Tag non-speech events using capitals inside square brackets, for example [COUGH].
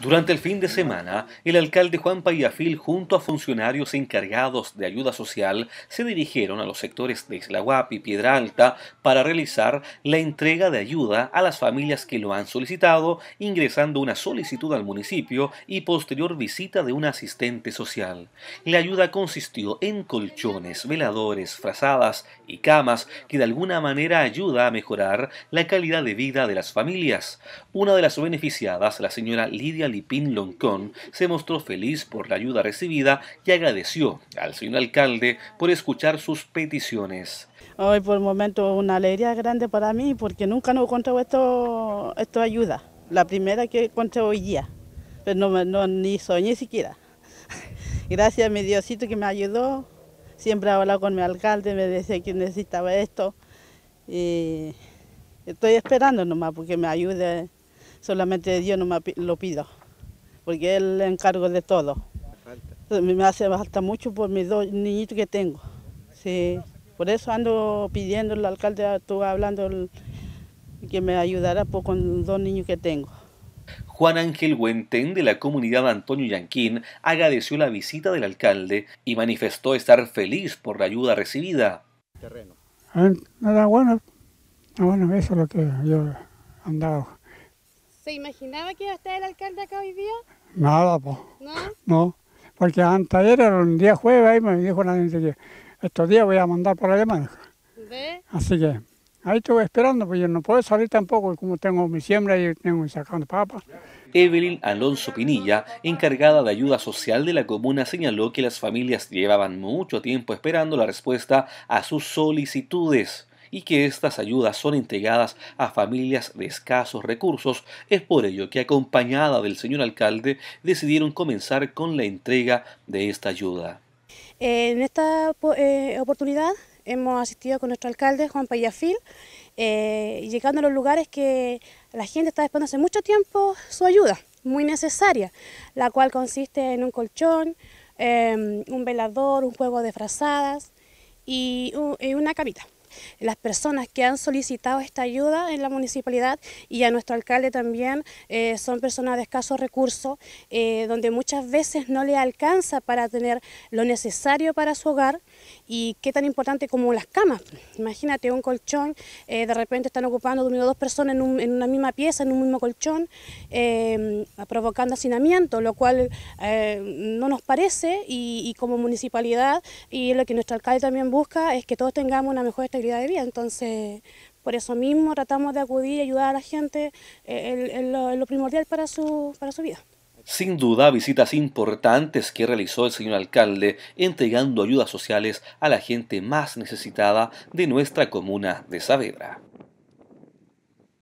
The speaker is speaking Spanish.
Durante el fin de semana, el alcalde Juan Payafil junto a funcionarios encargados de ayuda social se dirigieron a los sectores de Isla Guapi y Piedra Alta para realizar la entrega de ayuda a las familias que lo han solicitado, ingresando una solicitud al municipio y posterior visita de un asistente social. La ayuda consistió en colchones, veladores, frazadas y camas que de alguna manera ayuda a mejorar la calidad de vida de las familias. Una de las beneficiadas, la señora Lidia Lipín Loncón se mostró feliz por la ayuda recibida y agradeció al señor alcalde por escuchar sus peticiones. Hoy por el momento una alegría grande para mí porque nunca no encontrado esto, esto ayuda. La primera que encontré hoy día, pero no, no ni soñé siquiera. [LAUGHS] Gracias a mi Diosito que me ayudó. Siempre he hablado con mi alcalde, me decía que necesitaba esto. Y estoy esperando nomás porque me ayude solamente Dios no me lo pido, porque Él le encargo de todo. Me hace falta mucho por mis dos niñitos que tengo. Sí. Por eso ando pidiendo al alcalde, estuve hablando que me ayudara con dos niños que tengo. Juan Ángel Huentén de la comunidad Antonio Yanquín agradeció la visita del alcalde y manifestó estar feliz por la ayuda recibida. Terreno. Ah, nada bueno, ah, bueno, eso es lo que yo andaba ¿Se imaginaba que iba a estar el alcalde acá hoy día? Nada, pues. ¿No? No, porque antes era un día jueves y me dijo la gente que estos días voy a mandar para Alemania. ¿Ve? Así que ahí estuve esperando, pues yo no puedo salir tampoco, como tengo mi siembra y tengo sacando papas. Evelyn Alonso Pinilla, encargada de ayuda social de la comuna, señaló que las familias llevaban mucho tiempo esperando la respuesta a sus solicitudes y que estas ayudas son entregadas a familias de escasos recursos. Es por ello que acompañada del señor alcalde decidieron comenzar con la entrega de esta ayuda. En esta eh, oportunidad hemos asistido con nuestro alcalde Juan Payafil, eh, llegando a los lugares que la gente está esperando hace mucho tiempo su ayuda, muy necesaria, la cual consiste en un colchón, eh, un velador, un juego de frazadas y, y una camita las personas que han solicitado esta ayuda en la municipalidad y a nuestro alcalde también eh, son personas de escasos recursos, eh, donde muchas veces no le alcanza para tener lo necesario para su hogar y qué tan importante como las camas. Imagínate un colchón, eh, de repente están ocupando dos personas en, una misma pieza, en un mismo colchón, em, provocando hacinamiento, lo cual no nos parece y, como municipalidad y lo que nuestro alcalde también busca es que todos tengamos una mejor estabilidad de vida. Entonces, por eso mismo tratamos de acudir y ayudar a la gente en, eh, lo, primordial para su, para su vida. Sin duda, visitas importantes que realizó el señor alcalde, entregando ayudas sociales a la gente más necesitada de nuestra comuna de Saavedra.